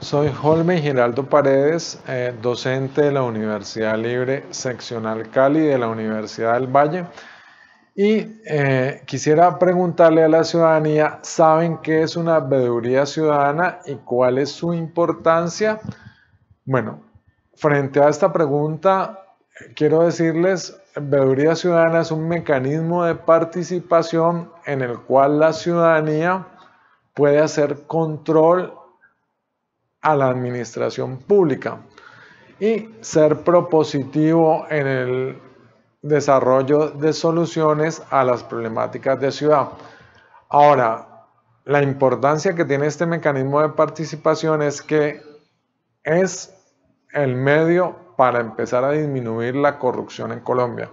Soy Holme Giraldo Paredes, eh, docente de la Universidad Libre Seccional Cali de la Universidad del Valle. Y eh, quisiera preguntarle a la ciudadanía, ¿saben qué es una veeduría ciudadana y cuál es su importancia? Bueno, frente a esta pregunta, quiero decirles, veeduría ciudadana es un mecanismo de participación en el cual la ciudadanía puede hacer control a la administración pública y ser propositivo en el desarrollo de soluciones a las problemáticas de ciudad. Ahora, la importancia que tiene este mecanismo de participación es que es el medio para empezar a disminuir la corrupción en Colombia.